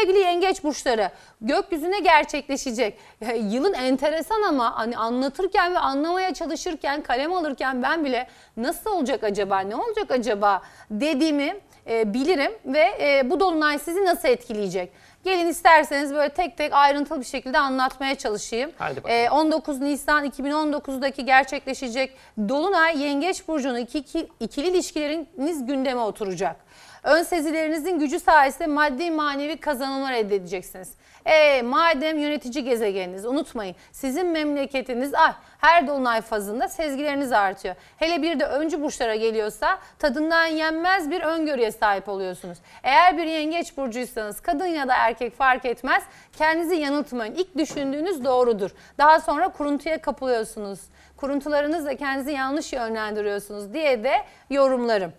Sevgili yengeç burçları gökyüzüne gerçekleşecek. Yılın enteresan ama hani anlatırken ve anlamaya çalışırken kalem alırken ben bile nasıl olacak acaba ne olacak acaba dediğimi e, bilirim ve e, bu dolunay sizi nasıl etkileyecek? Gelin isterseniz böyle tek tek ayrıntılı bir şekilde anlatmaya çalışayım. Hadi 19 e, Nisan 2019'daki gerçekleşecek Dolunay Yengeç Burcu'nun iki, iki, ikili ilişkileriniz gündeme oturacak. Ön sezilerinizin gücü sayesinde maddi manevi kazanımlar elde edeceksiniz. E madem yönetici gezegeniniz unutmayın sizin memleketiniz ay ah, her dolunay fazında sezgileriniz artıyor. Hele bir de öncü burçlara geliyorsa tadından yenmez bir öngörüye sahip oluyorsunuz. Eğer bir yengeç burcuysanız kadın ya da erkek fark etmez kendinizi yanıltmayın. İlk düşündüğünüz doğrudur. Daha sonra kuruntuya kapılıyorsunuz. Kuruntularınızla kendinizi yanlış yönlendiriyorsunuz diye de yorumlarım.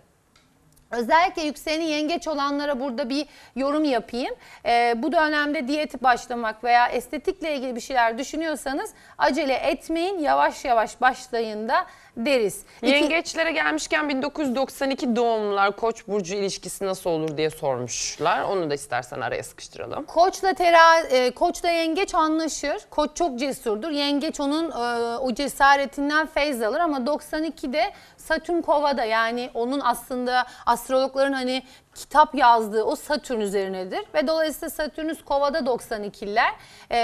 Özellikle yükseleni yengeç olanlara burada bir yorum yapayım. Ee, bu dönemde diyet başlamak veya estetikle ilgili bir şeyler düşünüyorsanız acele etmeyin. Yavaş yavaş başlayın da deriz. Yengeçlere gelmişken 1992 doğumlular Koç burcu ilişkisi nasıl olur diye sormuşlar. Onu da istersen araya sıkıştıralım. Koçla tera, e, koçla yengeç anlaşır. Koç çok cesurdur. Yengeç onun e, o cesaretinden feyz alır ama 92'de Satürn Kova'da yani onun aslında astrologların hani kitap yazdığı o Satürn üzerinedir. Ve dolayısıyla Satürnüs Kova'da 92'ler. E,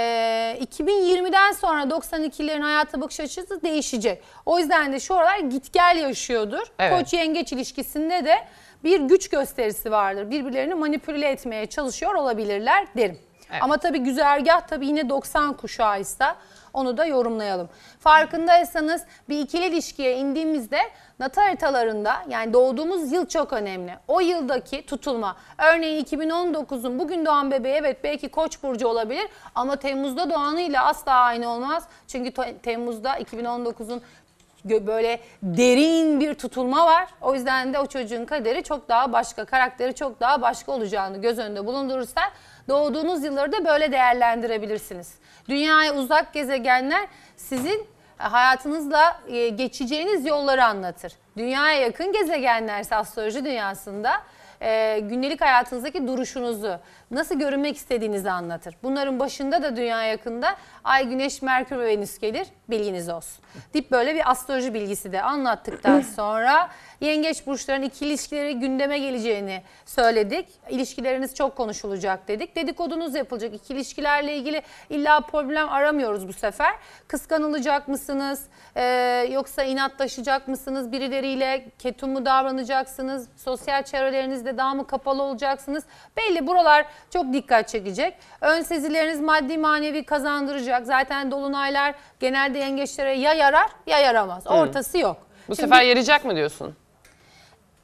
2020'den sonra 92'lerin hayata bakış açısı değişecek. O yüzden de şu aralar git gel yaşıyordur. Evet. Koç yengeç ilişkisinde de bir güç gösterisi vardır. Birbirlerini manipüle etmeye çalışıyor olabilirler derim. Evet. Ama tabii güzergah tabii yine 90 kuşağıysa onu da yorumlayalım. Farkındaysanız bir ikili ilişkiye indiğimizde nata haritalarında yani doğduğumuz yıl çok önemli. O yıldaki tutulma. Örneğin 2019'un bugün doğan bebeği evet belki koç burcu olabilir ama Temmuz'da doğanıyla asla aynı olmaz. Çünkü Temmuz'da 2019'un böyle derin bir tutulma var. O yüzden de o çocuğun kaderi çok daha başka, karakteri çok daha başka olacağını göz önünde bulundurursan doğduğunuz yılları da böyle değerlendirebilirsiniz. Dünyaya uzak gezegenler sizin e, hayatınızla e, geçeceğiniz yolları anlatır. Dünyaya yakın gezegenlerse astroloji dünyasında e, gündelik hayatınızdaki duruşunuzu, nasıl görünmek istediğinizi anlatır. Bunların başında da dünya yakında Ay, Güneş, Merkür ve Venüs gelir. Bilginiz olsun. Dip böyle bir astroloji bilgisi de anlattıktan sonra yengeç burçlarının iki ilişkileri gündeme geleceğini söyledik. İlişkileriniz çok konuşulacak dedik. Dedikodunuz yapılacak. İki ilişkilerle ilgili illa problem aramıyoruz bu sefer. Kıskanılacak mısınız? Ee, yoksa inatlaşacak mısınız? Birileriyle ketum mu davranacaksınız? Sosyal çevrelerinizde daha mı kapalı olacaksınız? Belli buralar çok dikkat çekecek. Ön sezileriniz maddi manevi kazandıracak. Zaten dolunaylar genelde yengeçlere ya yarar ya yaramaz. Hmm. Ortası yok. Bu Şimdi, sefer yarayacak mı diyorsun?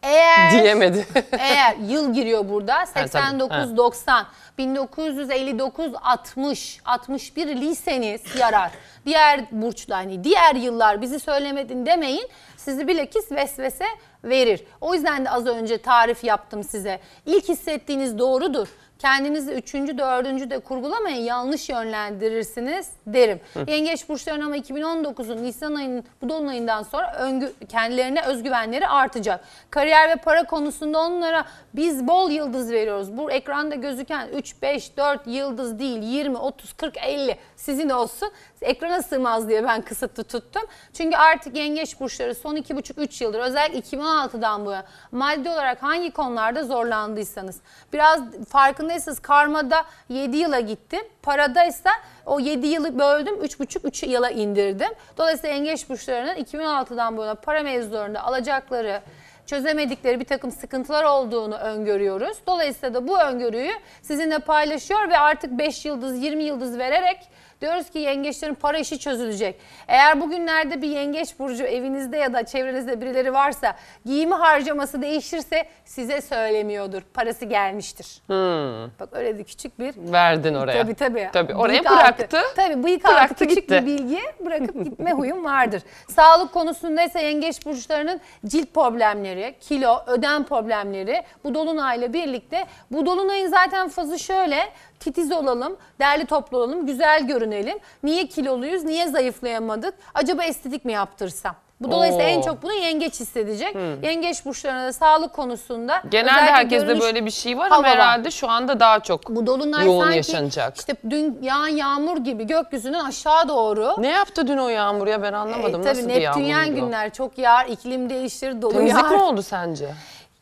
Eğer diyemedi. eğer yıl giriyor burada 89 90 1959 60 61 liseniz yarar. Diğer burçlar hani diğer yıllar bizi söylemedin demeyin. Sizi bilekis vesvese verir. O yüzden de az önce tarif yaptım size. İlk hissettiğiniz doğrudur. Kendinizi üçüncü, dördüncü de kurgulamayın. Yanlış yönlendirirsiniz derim. Hı. Yengeç burçlarının ama 2019'un Nisan ayının bu dolunayından sonra öngü, kendilerine özgüvenleri artacak. Kariyer ve para konusunda onlara biz bol yıldız veriyoruz. Bu ekranda gözüken 3, 5, 4 yıldız değil 20, 30, 40, 50 sizin olsun. Ekrana sığmaz diye ben kısıtlı tuttum. Çünkü artık yengeç burçları son 2,5-3 yıldır özellikle 2016'dan bu yana maddi olarak hangi konularda zorlandıysanız biraz farkındaysanız karmada 7 yıla gittim. Parada ise o 7 yılı böldüm 3,5-3 yıla indirdim. Dolayısıyla yengeç burçlarının 2016'dan bu yana para mevzularında alacakları çözemedikleri bir takım sıkıntılar olduğunu öngörüyoruz. Dolayısıyla da bu öngörüyü sizinle paylaşıyor ve artık 5 yıldız 20 yıldız vererek Diyoruz ki yengeçlerin para işi çözülecek. Eğer bugünlerde bir yengeç burcu evinizde ya da çevrenizde birileri varsa giyimi harcaması değişirse size söylemiyordur. Parası gelmiştir. Hmm. Bak öyle de küçük bir. Verdin oraya. Tabii tabii. Tabii oraya bıyık bıraktı. Altı. Tabii bıyık bıraktı altı küçük gitti. bir bilgi bırakıp gitme huyum vardır. Sağlık konusunda ise yengeç burçlarının cilt problemleri, kilo, ödem problemleri bu dolunayla birlikte. Bu dolunayın zaten fazı şöyle titiz olalım, derli toplu olalım, güzel görün dönelim. Niye kiloluyuz? Niye zayıflayamadık? Acaba estetik mi yaptırsam? Bu dolayısıyla Oo. en çok bunu yengeç hissedecek. Hmm. Yengeç burçlarına da sağlık konusunda Genelde özellikle herkeste böyle bir şey var ama herhalde şu anda daha çok bu dolunay yoğun sanki yaşanacak. İşte dün yağan yağmur gibi gökyüzünün aşağı doğru Ne yaptı dün o yağmur ya ben anlamadım. E, tabii Nasıl bir yağmurdu? Neptünyen günler çok yağar, iklim değişir, dolu Temizlik yağar. mi oldu sence?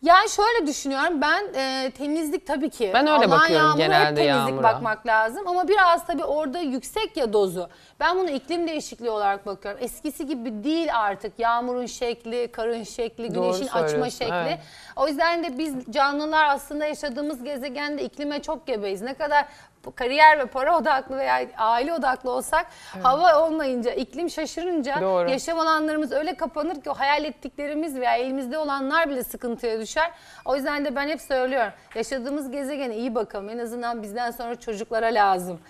Yani şöyle düşünüyorum ben e, temizlik tabii ki. Ben öyle bakıyorum genelde hep temizlik yağmura. bakmak lazım ama biraz tabii orada yüksek ya dozu. Ben bunu iklim değişikliği olarak bakıyorum. Eskisi gibi değil artık yağmurun şekli, karın şekli, güneşin açma şekli. evet. O yüzden de biz canlılar aslında yaşadığımız gezegende iklime çok gebeyiz. Ne kadar kariyer ve para odaklı veya aile odaklı olsak evet. hava olmayınca, iklim şaşırınca Doğru. yaşam alanlarımız öyle kapanır ki o hayal ettiklerimiz veya elimizde olanlar bile sıkıntıya düşer. O yüzden de ben hep söylüyorum yaşadığımız gezegene iyi bakalım en azından bizden sonra çocuklara lazım.